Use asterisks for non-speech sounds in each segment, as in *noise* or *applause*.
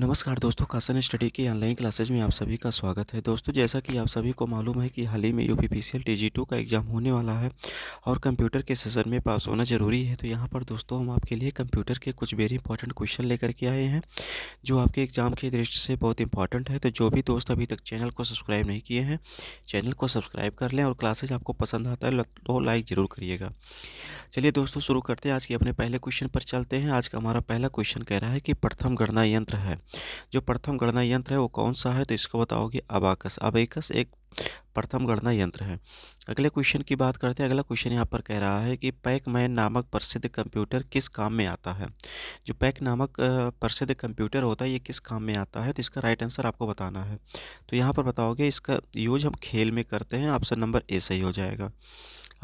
नमस्कार दोस्तों कासन स्टडी की ऑनलाइन क्लासेज में आप सभी का स्वागत है दोस्तों जैसा कि आप सभी को मालूम है कि हाल ही में यू पी पी का एग्ज़ाम होने वाला है और कंप्यूटर के सेशन में पास होना ज़रूरी है तो यहाँ पर दोस्तों हम आपके लिए कंप्यूटर के कुछ वेरी इंपॉर्टेंट क्वेश्चन लेकर के आए हैं जो आपके एग्ज़ाम की दृष्टि से बहुत इंपॉर्टेंट है तो जो भी दोस्त अभी तक चैनल को सब्सक्राइब नहीं किए हैं चैनल को सब्सक्राइब कर लें और क्लासेज आपको पसंद आता है तो लाइक ज़रूर करिएगा चलिए दोस्तों शुरू करते हैं आज के अपने पहले क्वेश्चन पर चलते हैं आज का हमारा पहला क्वेश्चन कह रहा है कि प्रथम गणना यंत्र है जो प्रथम गणना यंत्र है वो कौन सा है तो इसको बताओगे अबाकस अबेकस एक प्रथम गणना यंत्र है अगले क्वेश्चन की बात करते हैं अगला क्वेश्चन यहाँ पर कह रहा है कि पैक मैन नामक प्रसिद्ध कंप्यूटर किस काम में आता है जो पैक नामक प्रसिद्ध कंप्यूटर होता है ये किस काम में आता है तो इसका राइट आंसर आपको बताना है तो यहाँ पर बताओगे इसका यूज हम खेल में करते हैं ऑप्शन नंबर ए सही हो जाएगा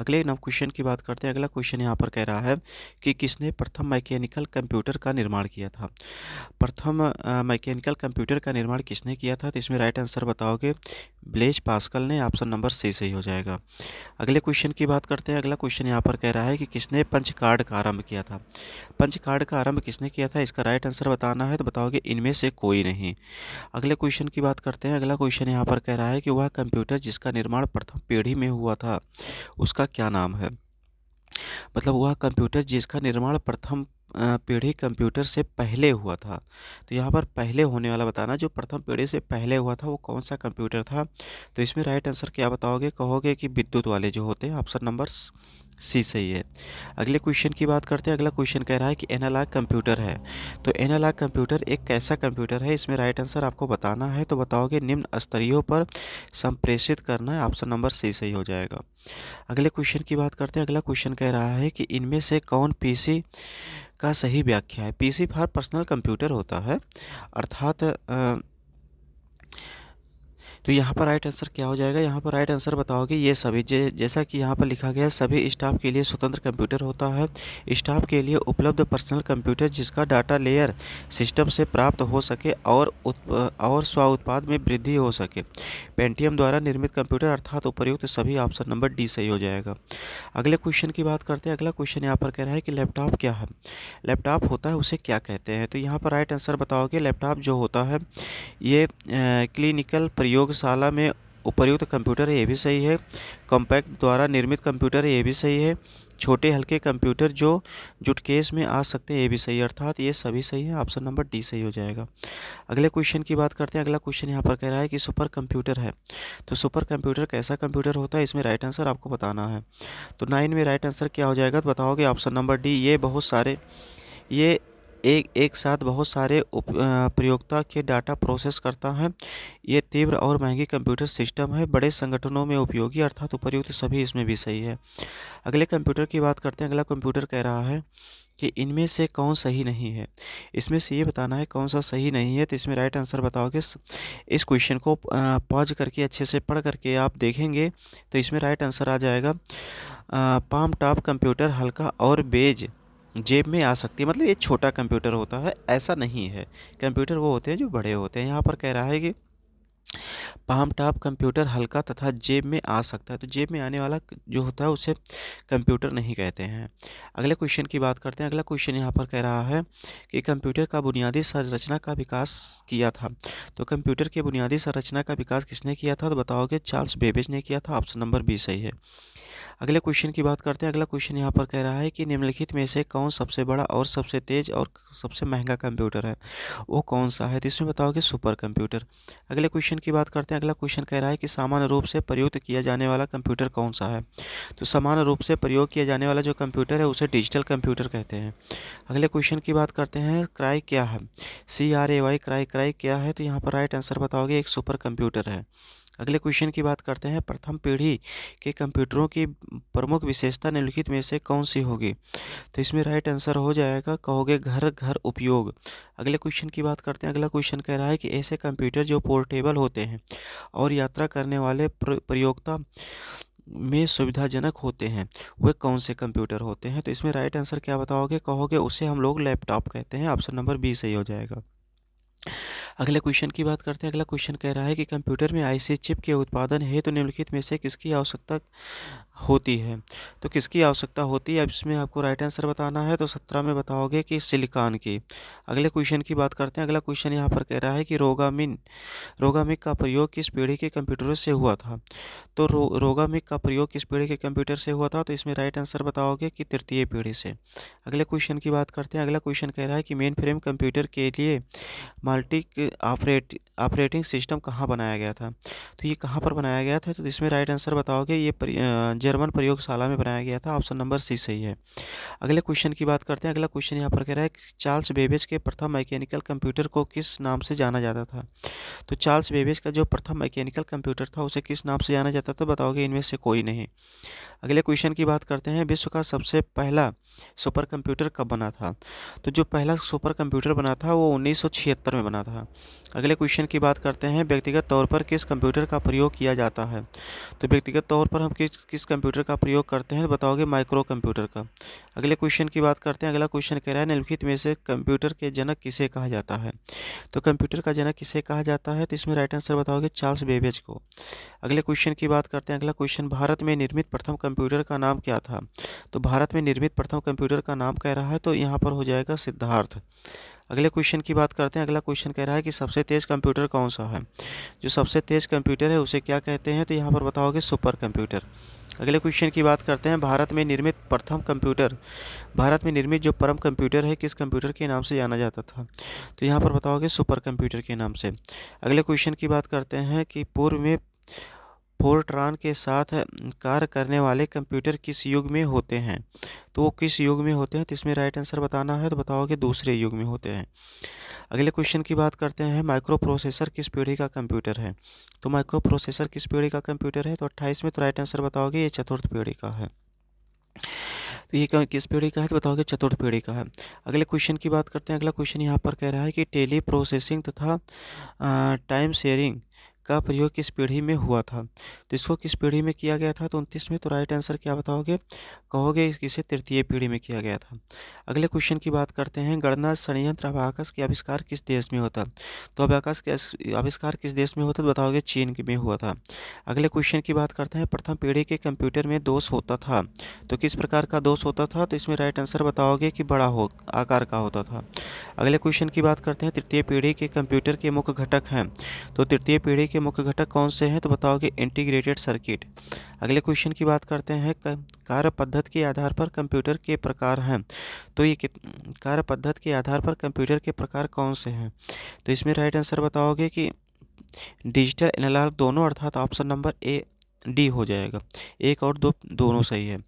अगले नव क्वेश्चन की बात करते हैं अगला क्वेश्चन यहाँ पर कह रहा है कि किसने प्रथम मैकेनिकल कंप्यूटर का निर्माण किया था प्रथम मैकेनिकल कंप्यूटर का निर्माण किसने किया था तो इसमें राइट आंसर बताओगे ब्लेज पास्कल ने ऑप्शन नंबर सी सही हो जाएगा अगले क्वेश्चन की बात करते हैं अगला क्वेश्चन यहाँ पर कह रहा है कि किसने पंचकार्ड का आरंभ किया था पंचकार्ड का आरंभ किसने किया था इसका राइट आंसर बताना है तो बताओगे इनमें से कोई नहीं अगले क्वेश्चन की बात करते हैं अगला क्वेश्चन यहाँ पर कह रहा है कि वह कंप्यूटर जिसका निर्माण प्रथम पीढ़ी में हुआ था उसका उसका क्या नाम है मतलब वह कंप्यूटर जिसका निर्माण प्रथम पीढ़ी कंप्यूटर से पहले हुआ था तो यहाँ पर पहले होने वाला बताना जो प्रथम पीढ़ी से पहले हुआ था वो कौन सा कंप्यूटर था तो इसमें राइट आंसर क्या बताओगे कहोगे कि विद्युत वाले जो होते हैं ऑप्शन नंबर सी सही है अगले क्वेश्चन की बात करते हैं अगला क्वेश्चन कह रहा है कि एनालॉग कंप्यूटर है तो एनालॉग कंप्यूटर एक कैसा कंप्यूटर है इसमें राइट आंसर आपको बताना है तो बताओगे निम्न स्तरीयों पर संप्रेषित करना है ऑप्शन नंबर सी सही हो जाएगा अगले क्वेश्चन की बात करते हैं अगला क्वेश्चन कह रहा है कि इनमें से कौन पी का सही व्याख्या है पी फॉर पर्सनल कंप्यूटर होता है अर्थात तो यहाँ पर राइट आंसर क्या हो जाएगा यहाँ पर राइट आंसर बताओगे ये सभी जे, जैसा कि यहाँ पर लिखा गया है सभी स्टाफ के लिए स्वतंत्र कंप्यूटर होता है स्टाफ के लिए उपलब्ध पर्सनल कंप्यूटर जिसका डाटा लेयर सिस्टम से प्राप्त हो सके और और स्व उत्पाद में वृद्धि हो सके पेंटीएम द्वारा निर्मित कंप्यूटर अर्थात उपयुक्त सभी ऑप्शन नंबर डी सही हो जाएगा अगले क्वेश्चन की बात करते हैं अगला क्वेश्चन यहाँ पर कह रहा है कि लैपटॉप क्या है लैपटॉप होता है उसे क्या कहते हैं तो यहाँ पर राइट आंसर बताओगे लैपटॉप जो होता है ये क्लिनिकल प्रयोग प्रयोगशाला में उपर्युक्त कंप्यूटर ये भी सही है कॉम्पैक्ट द्वारा निर्मित कंप्यूटर ये भी सही है छोटे हल्के कंप्यूटर जो जुटकेस में आ सकते हैं ये भी सही है अर्थात ये सभी सही है ऑप्शन नंबर डी सही हो जाएगा अगले क्वेश्चन की बात करते हैं अगला क्वेश्चन यहाँ पर कह रहा है कि सुपर कंप्यूटर है तो सुपर कंप्यूटर कैसा कंप्यूटर होता है इसमें राइट आंसर आपको बताना है तो नाइन में राइट आंसर क्या हो जाएगा तो बताओगे ऑप्शन नंबर डी ये बहुत सारे ये एक एक साथ बहुत सारे उप प्रयोक्ता के डाटा प्रोसेस करता है ये तीव्र और महंगी कंप्यूटर सिस्टम है बड़े संगठनों में उपयोगी अर्थात उपयुक्त सभी इसमें भी सही है अगले कंप्यूटर की बात करते हैं अगला कंप्यूटर कह रहा है कि इनमें से कौन सही नहीं है इसमें से ये बताना है कौन सा सही नहीं है तो इसमें राइट आंसर बताओगे इस क्वेश्चन को पॉज करके अच्छे से पढ़ करके आप देखेंगे तो इसमें राइट आंसर आ जाएगा पाम टॉप कंप्यूटर हल्का और बेज जेब में आ सकती है मतलब ये छोटा कंप्यूटर होता है ऐसा नहीं है कंप्यूटर वो होते हैं जो बड़े होते हैं यहाँ पर कह रहा है कि पाम टॉप कंप्यूटर हल्का तथा जेब में आ सकता है तो जेब में आने वाला जो होता है उसे कंप्यूटर नहीं कहते हैं अगले क्वेश्चन की बात करते हैं अगला क्वेश्चन यहाँ पर कह रहा है कि कंप्यूटर का बुनियादी संरचना का विकास किया था तो कंप्यूटर के बुनियादी संरचना का विकास किसने किया था तो बताओगे चार्ल्स बेबेज ने किया था ऑप्शन नंबर बी सही है अगले क्वेश्चन की बात करते हैं अगला क्वेश्चन यहाँ पर कह रहा है कि निम्नलिखित में से कौन सबसे बड़ा और सबसे तेज और सबसे महंगा कंप्यूटर है वो कौन सा है तो इसमें बताओगे सुपर कंप्यूटर अगले क्वेश्चन क्वेश्चन की बात करते हैं अगला क्वेश्चन कह रहा है कि सामान्य रूप से प्रयुक्त किया जाने वाला कंप्यूटर कौन सा है तो सामान्य रूप से प्रयोग किया जाने वाला जो कंप्यूटर है उसे डिजिटल कंप्यूटर कहते हैं अगले क्वेश्चन की बात करते हैं क्राई क्या है C R A Y Cray Cray क्या है तो यहाँ पर राइट आंसर बताओगे एक सुपर कंप्यूटर है अगले क्वेश्चन की बात करते हैं प्रथम पीढ़ी के कंप्यूटरों की प्रमुख विशेषता निम्नलिखित में से कौन सी होगी तो इसमें राइट आंसर हो जाएगा कहोगे घर घर उपयोग अगले क्वेश्चन की बात करते हैं अगला क्वेश्चन कह रहा है कि ऐसे कंप्यूटर जो पोर्टेबल हो होते हैं और यात्रा करने वाले प्रयोगता में सुविधाजनक होते हैं वे कौन से कंप्यूटर होते हैं तो इसमें राइट आंसर क्या बताओगे कहोगे उसे हम लोग लैपटॉप कहते हैं ऑप्शन नंबर बी सही हो जाएगा अगले क्वेश्चन की बात करते हैं अगला क्वेश्चन कह रहा है कि कंप्यूटर में आईसी चिप के उत्पादन हेतु तो निम्नलिखित में से किसकी आवश्यकता होती है तो किसकी आवश्यकता होती है अब इसमें आपको राइट आंसर बताना है तो सत्रह में बताओगे कि सिलिकॉन की अगले क्वेश्चन की बात करते हैं अगला क्वेश्चन यहाँ पर कह रहा है कि रोगामिन रोगामिक का प्रयोग किस पीढ़ी के कंप्यूटर से हुआ था तो रो, रोगामिक का प्रयोग किस पीढ़ी के कंप्यूटर से हुआ था तो इसमें राइट आंसर बताओगे कि तृतीय पीढ़ी से अगले क्वेश्चन की बात करते हैं अगला क्वेश्चन कह रहा है कि मेन फ्रेम कंप्यूटर के लिए मल्टी ऑपरेट ऑपरेटिंग सिस्टम कहाँ बनाया गया था तो ये कहाँ पर बनाया गया था तो इसमें राइट आंसर बताओगे ये जर्मन प्रयोगशाला में बनाया गया था ऑप्शन नंबर सी सही है अगले क्वेश्चन की बात करते हैं अगला क्वेश्चन यहाँ पर कह रहा है चार्ल्स बेबेज के प्रथम मैकेनिकल कंप्यूटर को किस नाम से जाना जाता था तो चार्ल्स बेबेज का जो प्रथम मैकेनिकल कंप्यूटर था उसे किस नाम से जाना जाता था बताओगे इनमें से कोई नहीं अगले क्वेश्चन की बात करते हैं विश्व का सबसे पहला सुपर कंप्यूटर कब बना था तो जो पहला सुपर कंप्यूटर बना था वो उन्नीस में बना था अगले क्वेश्चन की बात करते हैं व्यक्तिगत तौर पर किस कंप्यूटर का प्रयोग किया जाता है तो व्यक्तिगत तौर पर हम किस किस कंप्यूटर का प्रयोग करते हैं तो बताओगे माइक्रो कंप्यूटर का अगले क्वेश्चन की बात करते हैं अगला क्वेश्चन कह रहा है निम्नलिखित में से कंप्यूटर के जनक किसे कहा जाता है तो कंप्यूटर का जनक किसे कहा जाता है तो इसमें राइट आंसर बताओगे चार्ल्स बेबेज को अगले क्वेश्चन की बात करते हैं अगला क्वेश्चन भारत में निर्मित प्रथम कंप्यूटर का नाम क्या था तो भारत में निर्मित प्रथम कंप्यूटर का नाम कह रहा है तो यहाँ पर हो जाएगा सिद्धार्थ अगले क्वेश्चन की बात करते हैं अगला क्वेश्चन कह रहा है कि सबसे तेज़ कंप्यूटर कौन सा है जो सबसे तेज़ कंप्यूटर है उसे क्या कहते हैं तो यहाँ पर बताओगे सुपर कंप्यूटर अगले क्वेश्चन की बात करते हैं भारत में निर्मित प्रथम कंप्यूटर भारत में निर्मित जो परम कंप्यूटर है किस कंप्यूटर के नाम से जाना जाता था तो यहाँ पर बताओगे सुपर कंप्यूटर के नाम से अगले क्वेश्चन की बात करते हैं कि पूर्व में फोरट्रान के साथ कार्य करने वाले कंप्यूटर किस युग में होते हैं तो वो किस युग में होते हैं तो इसमें राइट आंसर बताना है तो बताओगे दूसरे युग में होते हैं अगले क्वेश्चन की बात करते हैं माइक्रो प्रोसेसर किस पीढ़ी का कंप्यूटर है तो माइक्रो प्रोसेसर किस पीढ़ी का कंप्यूटर है तो अट्ठाईस में तो राइट आंसर बताओगे ये चतुर्थ पीढ़ी का है तो ये किस पीढ़ी का है तो बताओगे चतुर्थ पीढ़ी का है अगले क्वेश्चन की बात करते हैं अगला क्वेश्चन यहाँ पर कह रहा है कि टेली प्रोसेसिंग तथा टाइम शेयरिंग का प्रयोग किस पीढ़ी में हुआ था तो इसको किस पीढ़ी में किया गया था तो उनतीस में तो राइट आंसर क्या बताओगे कहोगे इसे तृतीय पीढ़ी में किया गया था अगले क्वेश्चन की बात करते हैं गणना संयंत्र अबाकस के आविष्कार किस देश में होता तो अबाकस के आविष्कार किस देश में होता तो बताओगे चीन में हुआ था अगले क्वेश्चन की बात करते हैं प्रथम पीढ़ी के कंप्यूटर में दोष होता था तो किस प्रकार का दोष होता था तो इसमें राइट आंसर बताओगे कि बड़ा हो आकार का होता था अगले क्वेश्चन की बात करते हैं तृतीय पीढ़ी के कंप्यूटर के मुख्य घटक हैं तो तृतीय पीढ़ी के मुख्य घटक कौन से हैं तो बताओ कि इंटीग्रेटेड सर्किट अगले क्वेश्चन की बात करते हैं कार्य पद्धति के आधार पर कंप्यूटर के प्रकार हैं तो ये कार्य पद्धति के आधार पर कंप्यूटर के प्रकार कौन से हैं तो इसमें राइट आंसर बताओगे कि डिजिटल एनालॉग दोनों अर्थात ऑप्शन नंबर ए डी हो जाएगा एक और दो दोनों सही है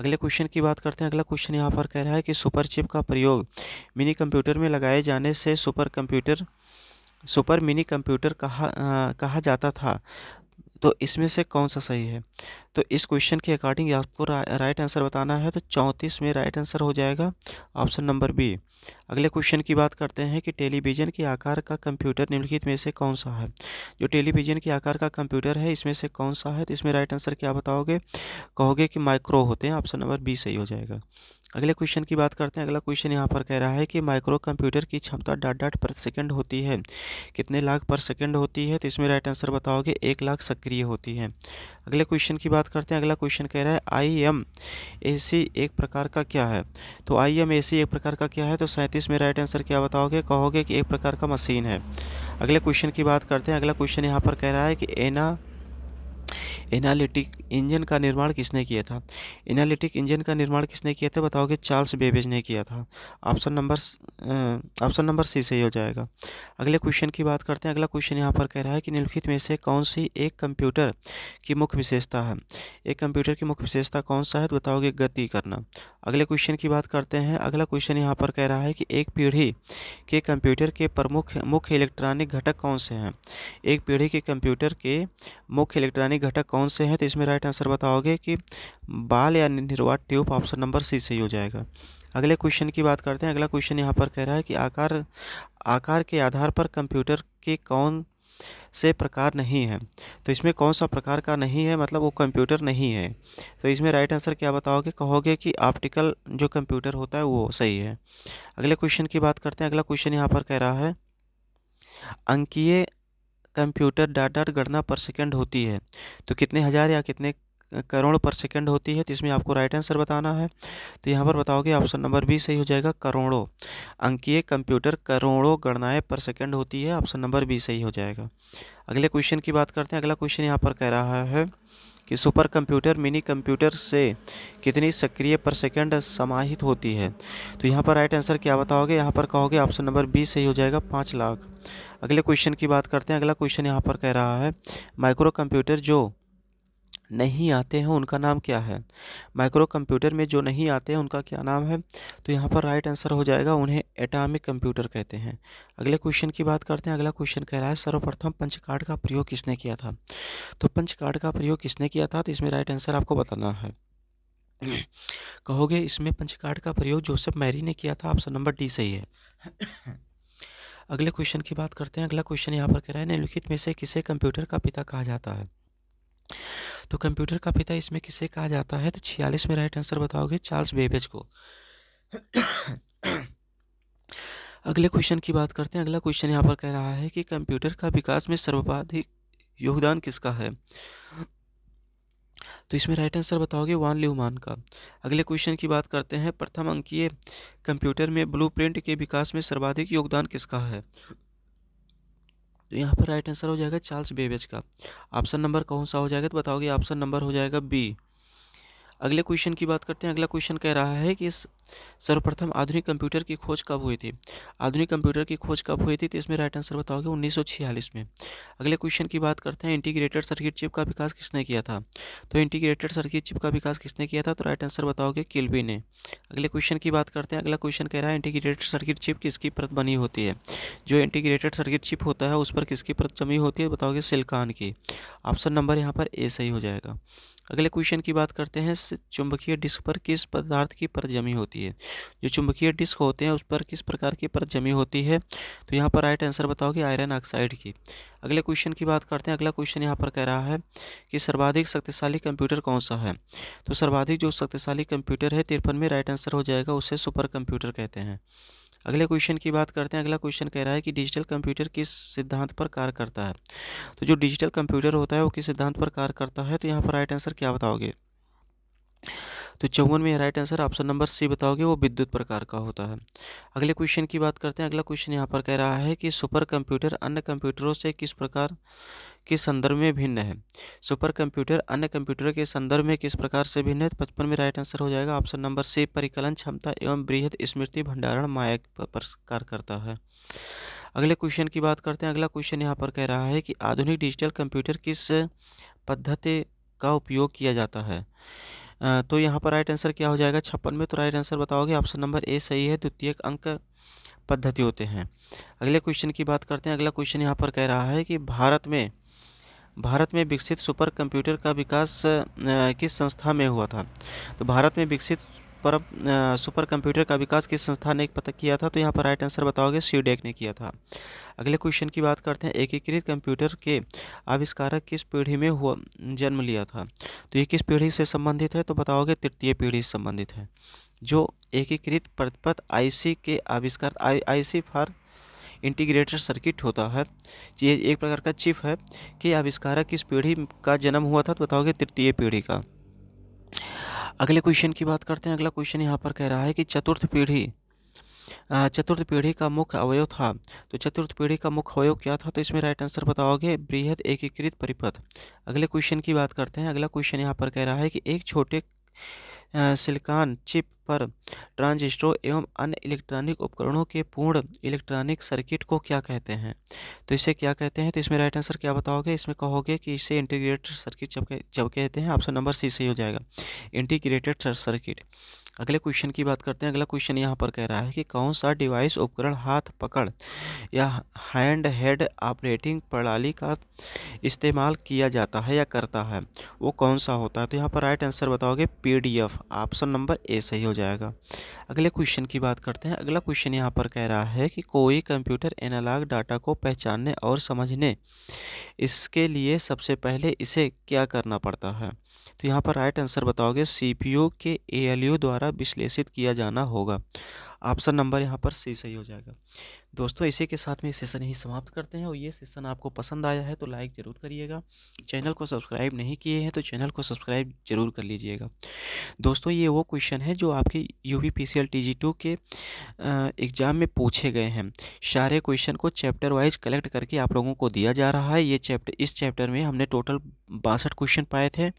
अगले क्वेश्चन की बात करते हैं अगला क्वेश्चन यहाँ पर कह रहा है कि सुपर चिप का प्रयोग मिनी कंप्यूटर में लगाए जाने से super computer super mini computer कहा आ, कहा जाता था तो इसमें से कौन सा सही है तो इस क्वेश्चन के अकॉर्डिंग आपको रा, राइट आंसर बताना है तो चौंतीस में राइट आंसर हो जाएगा ऑप्शन नंबर बी अगले क्वेश्चन की बात करते हैं कि टेलीविज़न के आकार का कंप्यूटर निम्नलिखित में से कौन सा है जो टेलीविज़न के आकार का कंप्यूटर है इसमें से कौन सा है तो इसमें राइट आंसर क्या बताओगे कहोगे कि माइक्रो होते हैं ऑप्शन नंबर बी सही हो जाएगा अगले क्वेश्चन की बात करते हैं अगला क्वेश्चन यहाँ पर कह रहा है कि माइक्रो कंप्यूटर की क्षमता डाट डाट पर सेकंड होती है कितने लाख पर सेकंड होती है तो इसमें राइट आंसर बताओगे एक लाख सक्रिय होती है अगले क्वेश्चन की बात बात करते हैं अगला क्वेश्चन कह रहा है आई एम ए सी एक प्रकार का क्या है तो आई एम ए सी एक प्रकार का क्या है तो सैंतीस में राइट आंसर क्या बताओगे कहोगे कि एक प्रकार का मशीन है अगले क्वेश्चन की बात करते हैं अगला क्वेश्चन यहाँ पर कह रहा है कि एना एनालिटिक इंजन का निर्माण किसने किया था एनालिटिक इंजन का निर्माण किसने किया था बताओगे चार्ल्स बेबेज ने किया था option number option number C सही हो जाएगा अगले क्वेश्चन की बात करते हैं अगला क्वेश्चन यहाँ पर कह रहा है कि निम्नलिखित में से कौन सी एक कंप्यूटर की मुख्य विशेषता है एक कंप्यूटर की मुख्य विशेषता कौन सा है तो बताओगे गति करना अगले क्वेश्चन की बात करते हैं अगला क्वेश्चन यहाँ पर कह रहा है कि एक पीढ़ी के कंप्यूटर के प्रमुख मुख्य इलेक्ट्रॉनिक घटक कौन से हैं एक पीढ़ी के कंप्यूटर के मुख्य इलेक्ट्रॉनिक रासायनिक घटक कौन से हैं तो इसमें राइट आंसर बताओगे कि बाल या निर्वात ट्यूब ऑप्शन नंबर सी सही हो जाएगा अगले क्वेश्चन की बात करते हैं अगला क्वेश्चन यहाँ पर कह रहा है कि आकार आकार के आधार पर कंप्यूटर के कौन से प्रकार नहीं है तो इसमें कौन सा प्रकार का नहीं है मतलब वो कंप्यूटर नहीं है तो इसमें राइट आंसर क्या बताओगे कहोगे कि ऑप्टिकल जो कंप्यूटर होता है वो सही है अगले क्वेश्चन की बात करते हैं अगला क्वेश्चन यहाँ पर कह रहा है अंकीय कंप्यूटर डाटा गणना पर सेकंड होती है तो कितने हज़ार या कितने करोड़ पर सेकंड होती है तो इसमें आपको राइट आंसर बताना है तो यहाँ पर बताओगे ऑप्शन नंबर बी सही हो जाएगा करोड़ों अंकीय कंप्यूटर करोड़ों गणनाएं पर सेकंड होती है ऑप्शन नंबर बी सही हो जाएगा अगले क्वेश्चन की बात करते हैं अगला क्वेश्चन यहाँ पर कह रहा है कि सुपर कंप्यूटर मिनी कंप्यूटर से कितनी सक्रिय पर सेकेंड समाहित होती है तो यहाँ पर राइट आंसर क्या बताओगे यहाँ पर कहोगे ऑप्शन नंबर बी सही हो जाएगा पाँच लाख अगले क्वेश्चन की बात करते हैं अगला क्वेश्चन यहाँ पर कह रहा है माइक्रो कंप्यूटर जो नहीं आते हैं उनका नाम क्या है माइक्रो कंप्यूटर में जो नहीं आते हैं उनका क्या नाम है तो यहाँ पर राइट आंसर हो जाएगा उन्हें एटामिक कंप्यूटर कहते हैं अगले क्वेश्चन की बात करते हैं अगला क्वेश्चन कह रहा है सर्वप्रथम पंचकार्ड का प्रयोग किसने किया था तो पंचकार्ड का प्रयोग किसने किया था तो इसमें राइट आंसर आपको बताना है *clears throat* कहोगे इसमें पंचकार्ड का प्रयोग जोसेफ मैरी ने किया था ऑप्शन नंबर डी सही है *clears throat* अगले क्वेश्चन की बात करते हैं अगला क्वेश्चन यहाँ पर कह रहा है निम्नलिखित में से किसे कंप्यूटर का पिता कहा जाता है तो कंप्यूटर का पिता इसमें किसे कहा जाता है तो छियालीस में राइट आंसर बताओगे चार्ल्स बेबेज को *coughs* अगले क्वेश्चन की बात करते हैं अगला क्वेश्चन यहाँ पर कह रहा है कि कंप्यूटर का विकास में सर्वाधिक योगदान किसका है *coughs* तो इसमें राइट आंसर बताओगे वान ल्यूमान का अगले क्वेश्चन की बात करते हैं प्रथम अंकीय कंप्यूटर में ब्लूप्रिंट के विकास में सर्वाधिक योगदान किसका है तो यहाँ पर राइट आंसर हो जाएगा चार्ल्स बेबेज का ऑप्शन नंबर कौन सा हो जाएगा तो बताओगे ऑप्शन नंबर हो जाएगा बी अगले क्वेश्चन की बात करते हैं अगला क्वेश्चन कह रहा है कि सर्वप्रथम आधुनिक कंप्यूटर की खोज कब हुई थी आधुनिक कंप्यूटर की खोज कब हुई थी तो इसमें राइट आंसर बताओगे उन्नीस में अगले क्वेश्चन की बात करते हैं इंटीग्रेटेड सर्किट चिप का विकास किसने किया था तो इंटीग्रेटेड सर्किट चिप का विकास किसने किया था तो राइट आंसर बताओगे किलबी ने अगले क्वेश्चन की बात करते हैं अगला क्वेश्चन कह रहा है इंटीग्रेटेड सर्किट चिप किसकी परत बनी होती है जो इंटीग्रेटेड सर्किट चिप होता है उस पर किसकी परत जमी होती है बताओगे सिल्कान की ऑप्शन नंबर यहाँ पर ए सही हो जाएगा अगले क्वेश्चन की बात करते हैं चुंबकीय डिस्क पर किस पदार्थ की परत जमी होती है जो चुंबकीय डिस्क होते हैं उस पर किस प्रकार की परत जमी होती है तो यहाँ पर राइट आंसर बताओगे आयरन ऑक्साइड की अगले क्वेश्चन की बात करते हैं अगला क्वेश्चन यहाँ पर कह रहा है कि सर्वाधिक शक्तिशाली कंप्यूटर कौन सा है तो सर्वाधिक जो शक्तिशाली कंप्यूटर है तिरपन में राइट आंसर हो जाएगा उसे सुपर कंप्यूटर कहते हैं अगले क्वेश्चन की बात करते हैं अगला क्वेश्चन कह रहा है कि डिजिटल कंप्यूटर किस सिद्धांत पर कार्य करता है तो जो डिजिटल कंप्यूटर होता है वो किस सिद्धांत पर कार्य करता है तो यहाँ पर राइट आंसर क्या बताओगे तो चौवन में right answer option number C बताओगे वो विद्युत प्रकार का होता है अगले क्वेश्चन की बात करते हैं अगला क्वेश्चन यहाँ पर कह रहा है कि सुपर कंप्यूटर अन्य कंप्यूटरों से किस प्रकार के संदर्भ में भिन्न है सुपर कंप्यूटर अन्य कंप्यूटर के संदर्भ में किस प्रकार से भिन्न है पचपन में राइट आंसर हो जाएगा ऑप्शन नंबर सी परिकलन क्षमता एवं बृहद स्मृति भंडारण माया प्रकार करता है अगले क्वेश्चन की बात करते हैं अगला क्वेश्चन यहाँ पर कह रहा है कि आधुनिक डिजिटल कंप्यूटर किस पद्धति का उपयोग किया जाता है तो यहाँ पर राइट आंसर क्या हो जाएगा छप्पन में तो राइट आंसर बताओगे ऑप्शन नंबर ए सही है द्वितीय अंक पद्धति होते हैं अगले क्वेश्चन की बात करते हैं अगला क्वेश्चन यहाँ पर कह रहा है कि भारत में भारत में विकसित सुपर कंप्यूटर का विकास किस संस्था में हुआ था तो भारत में विकसित पर सुपर कंप्यूटर का विकास किस संस्था ने एक पता किया था तो यहाँ पर राइट आंसर बताओगे सीडेक e ने किया था अगले क्वेश्चन की बात करते हैं एकीकृत कंप्यूटर के आविष्कारक किस पीढ़ी में हुआ जन्म लिया था तो ये किस पीढ़ी से संबंधित है तो बताओगे तृतीय पीढ़ी से संबंधित है जो एकीकृत प्रतिपथ आई के आविष्कार I IC for integrated circuit होता है ये एक प्रकार का चिप है कि आविष्कारक किस पीढ़ी का जन्म हुआ था तो बताओगे तृतीय पीढ़ी का अगले क्वेश्चन की बात करते हैं अगला क्वेश्चन यहाँ पर कह रहा है कि चतुर्थ पीढ़ी चतुर्थ पीढ़ी का मुख्य अवयव था तो चतुर्थ पीढ़ी का मुख्य अवयव क्या था तो इसमें राइट आंसर बताओगे बृहद एकीकृत परिपथ अगले क्वेश्चन की बात करते हैं अगला क्वेश्चन यहाँ पर कह रहा है कि एक छोटे सिलिकॉन चिप पर ट्रांजिस्टरों एवं अन्य इलेक्ट्रॉनिक उपकरणों के पूर्ण इलेक्ट्रॉनिक सर्किट को क्या कहते हैं तो इसे क्या कहते हैं तो इसमें राइट आंसर क्या बताओगे इसमें कहोगे कि इसे इंटीग्रेटेड सर्किट जब जब कहते हैं ऑप्शन नंबर सी सही हो जाएगा इंटीग्रेटेड सर्किट अगले क्वेश्चन की बात करते हैं अगला क्वेश्चन यहाँ पर कह रहा है कि कौन सा डिवाइस उपकरण हाथ पकड़ या हैंड हेड ऑपरेटिंग प्रणाली का इस्तेमाल किया जाता है या करता है वो कौन सा होता है तो यहाँ पर राइट आंसर बताओगे पीडीएफ ऑप्शन नंबर ए सही हो जाएगा अगले क्वेश्चन की बात करते हैं अगला क्वेश्चन यहाँ पर कह रहा है कि कोई कंप्यूटर एनालॉग डाटा को पहचानने और समझने इसके लिए सबसे पहले इसे क्या करना पड़ता है तो यहाँ पर राइट आंसर बताओगे सी के ए द्वारा विश्लेषित किया जाना होगा ऑप्शन नंबर यहाँ पर सी सही हो जाएगा दोस्तों इसी के साथ में सेशन यही समाप्त करते हैं और ये सेशन आपको पसंद आया है तो लाइक ज़रूर करिएगा चैनल को सब्सक्राइब नहीं किए हैं तो चैनल को सब्सक्राइब ज़रूर कर लीजिएगा दोस्तों ये वो क्वेश्चन है जो आपके U P P C L T G two के एग्ज़ाम में पूछे गए हैं सारे क्वेश्चन को चैप्टर वाइज कलेक्ट करके आप लोगों को दिया जा रहा है ये चैप्टर इस चैप्टर में हमने टोटल बासठ क्वेश्चन पाए थे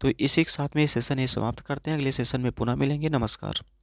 तो इसी के साथ में ये सेशन ये समाप्त करते हैं अगले सेशन में पुनः मिलेंगे नमस्कार